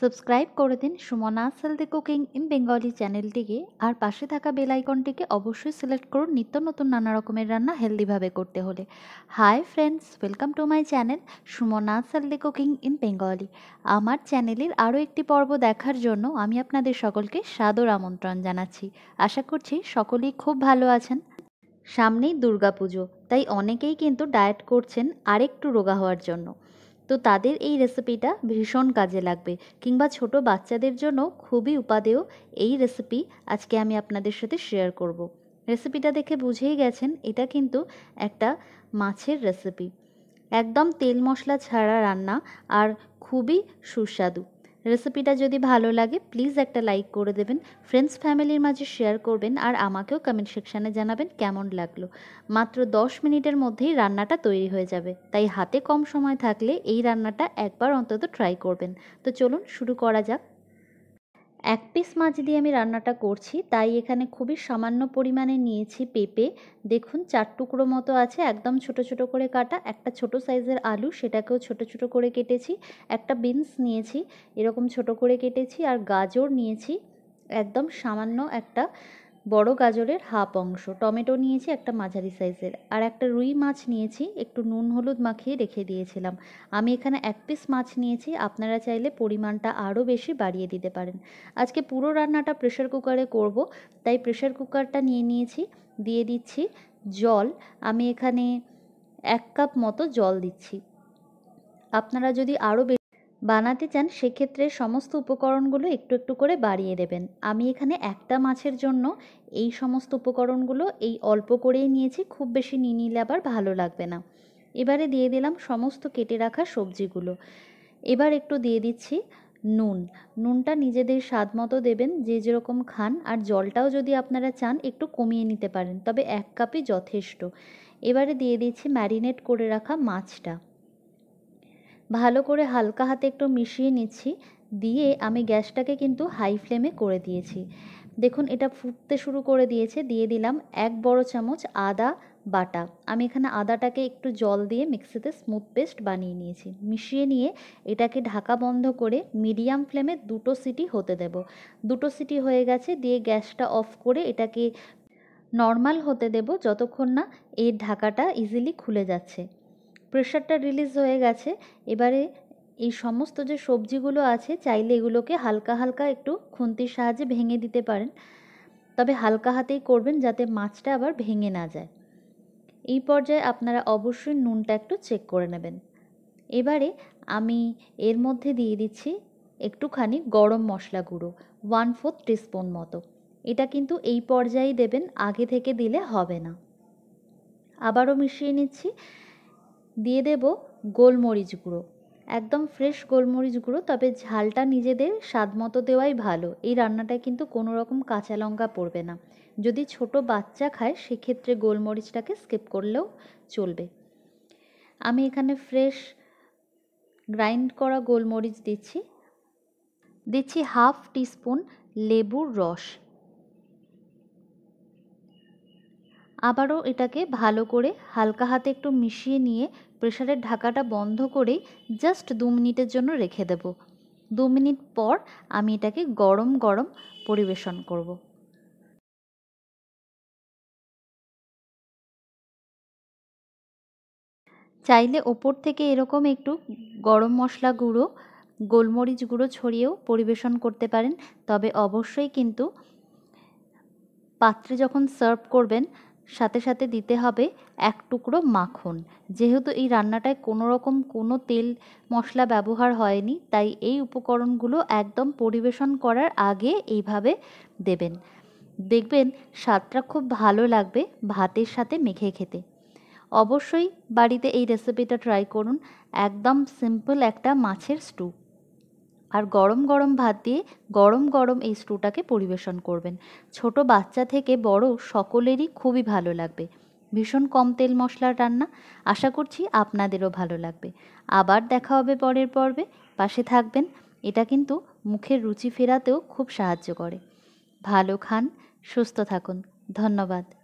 Subscribe করে দিন Sumana healthy cooking in Bengali চ্যানেলটিকে আর পাশে থাকা বেল আইকনটিকে অবশ্যই সিলেক্ট করুন নিত্য নতুন নানা রকমের রান্না হেলদিভাবে করতে হলে hi friends welcome to my channel Sumana healthy cooking in Bengali আমার চ্যানেলের আরও একটি পর্ব দেখার জন্য আমি আপনাদের সকলকে সাদর আমন্ত্রণ জানাচ্ছি আশা করছি সকলেই খুব ভালো আছেন সামনেই দুর্গাপুজো তাই অনেকেই কিন্তু ডায়েট করছেন আরেকটু রোগা হওয়ার জন্য তো তাদের এই রেসিপিটা ভীষণ কাজে লাগবে কিংবা ছোট বাচ্চাদের জন্য খুবই উপাদেয় এই রেসিপি আজকে আমি আপনাদের সাথে শেয়ার করব। রেসিপিটা দেখে বুঝেই গেছেন এটা কিন্তু একটা মাছের রেসিপি একদম তেল মশলা ছাড়া রান্না আর খুবই সুস্বাদু রেসিপিটা যদি ভালো লাগে প্লিজ একটা লাইক করে দেবেন ফ্রেন্ডস ফ্যামিলির মাঝে শেয়ার করবেন আর আমাকেও কমেন্ট সেকশানে জানাবেন কেমন লাগলো মাত্র 10 মিনিটের মধ্যেই রান্নাটা তৈরি হয়ে যাবে তাই হাতে কম সময় থাকলে এই রান্নাটা একবার অন্তত ট্রাই করবেন তো চলুন শুরু করা যাক এক পিস মাছ দিয়ে আমি রান্নাটা করছি তাই এখানে খুবই সামান্য পরিমাণে নিয়েছি পেঁপে দেখুন চার টুকরো মতো আছে একদম ছোট ছোট করে কাটা একটা ছোট সাইজের আলু সেটাকেও ছোট ছোট করে কেটেছি একটা বিনস নিয়েছি এরকম ছোট করে কেটেছি আর গাজর নিয়েছি একদম সামান্য একটা বড় গাজরের হাফ অংশ টমেটো নিয়েছি একটা মাঝারি সাইজের আর একটা রুই মাছ নিয়েছি একটু নুন হলুদ মাখিয়ে রেখে দিয়েছিলাম আমি এখানে এক পিস মাছ নিয়েছি আপনারা চাইলে পরিমাণটা আরও বেশি বাড়িয়ে দিতে পারেন আজকে পুরো রান্নাটা প্রেশার কুকারে করব তাই প্রেশার কুকারটা নিয়ে নিয়েছি দিয়ে দিচ্ছি জল আমি এখানে এক কাপ মতো জল দিচ্ছি আপনারা যদি আরও বানাতে চান সেক্ষেত্রে সমস্ত উপকরণগুলো একটু একটু করে বাড়িয়ে দেবেন আমি এখানে একটা মাছের জন্য এই সমস্ত উপকরণগুলো এই অল্প করেই নিয়েছি খুব বেশি নিয়ে নিলে আবার ভালো লাগবে না এবারে দিয়ে দিলাম সমস্ত কেটে রাখা সবজিগুলো এবার একটু দিয়ে দিচ্ছি নুন নুনটা নিজেদের স্বাদ মতো দেবেন যে যেরকম খান আর জলটাও যদি আপনারা চান একটু কমিয়ে নিতে পারেন তবে এক কাপই যথেষ্ট এবারে দিয়ে দিচ্ছি ম্যারিনেট করে রাখা মাছটা ভালো করে হালকা হাতে একটু মিশিয়ে নিচ্ছি দিয়ে আমি গ্যাসটাকে কিন্তু হাই ফ্লেমে করে দিয়েছি দেখুন এটা ফুটতে শুরু করে দিয়েছে দিয়ে দিলাম এক বড় চামচ আদা বাটা আমি এখানে আদাটাকে একটু জল দিয়ে মিক্সিতে স্মুথ পেস্ট বানিয়ে নিয়েছি মিশিয়ে নিয়ে এটাকে ঢাকা বন্ধ করে মিডিয়াম ফ্লেমে দুটো সিটি হতে দেব দুটো সিটি হয়ে গেছে দিয়ে গ্যাসটা অফ করে এটাকে নর্মাল হতে দেব যতক্ষণ না এর ঢাকাটা ইজিলি খুলে যাচ্ছে প্রেশারটা রিলিজ হয়ে গেছে এবারে এই সমস্ত যে সবজিগুলো আছে চাইলে এগুলোকে হালকা হালকা একটু খুন্তির সাহায্যে ভেঙে দিতে পারেন তবে হালকা হাতেই করবেন যাতে মাছটা আবার ভেঙে না যায় এই পর্যায়ে আপনারা অবশ্যই নুনটা একটু চেক করে নেবেন এবারে আমি এর মধ্যে দিয়ে দিচ্ছি একটুখানি গরম মশলা গুঁড়ো ওয়ান ফোর্থ টিস্পুন মতো এটা কিন্তু এই পর্যায়ে দেবেন আগে থেকে দিলে হবে না আবারও মিশিয়ে নিচ্ছি দিয়ে দেব গোলমরিচ গুঁড়ো একদম ফ্রেশ গোলমরিচ গুঁড়ো তবে ঝালটা নিজেদের স্বাদ মতো দেওয়াই ভালো এই রান্নাটায় কিন্তু কোনো রকম কাঁচা লঙ্কা পড়বে না যদি ছোট বাচ্চা খায় সেক্ষেত্রে গোলমরিচটাকে স্কিপ করলেও চলবে আমি এখানে ফ্রেশ গ্রাইন্ড করা গোলমরিচ দিচ্ছি দিচ্ছি হাফ টিস্পুন লেবুর রস আবারও এটাকে ভালো করে হালকা হাতে একটু মিশিয়ে নিয়ে প্রেশারের ঢাকাটা বন্ধ করেই জাস্ট দু মিনিটের জন্য রেখে দেব দু মিনিট পর আমি এটাকে গরম গরম পরিবেশন করব। চাইলে ওপর থেকে এরকম একটু গরম মশলা গুঁড়ো গোলমরিচ গুঁড়ো ছড়িয়েও পরিবেশন করতে পারেন তবে অবশ্যই কিন্তু পাত্রে যখন সার্ভ করবেন সাথে সাথে দিতে হবে এক টুকরো মাখন যেহেতু এই রান্নাটায় কোনো রকম কোনো তেল মশলা ব্যবহার হয়নি তাই এই উপকরণগুলো একদম পরিবেশন করার আগে এইভাবে দেবেন দেখবেন স্বাদটা খুব ভালো লাগবে ভাতের সাথে মেখে খেতে অবশ্যই বাড়িতে এই রেসিপিটা ট্রাই করুন একদম সিম্পল একটা মাছের স্টুপ আর গরম গরম ভাত দিয়ে গরম গরম এই স্টুটাকে পরিবেশন করবেন ছোট বাচ্চা থেকে বড় সকলেরই খুবই ভালো লাগবে ভীষণ কম তেল মশলার রান্না আশা করছি আপনাদেরও ভালো লাগবে আবার দেখা হবে পরের পর্বে পাশে থাকবেন এটা কিন্তু মুখের রুচি ফেরাতেও খুব সাহায্য করে ভালো খান সুস্থ থাকুন ধন্যবাদ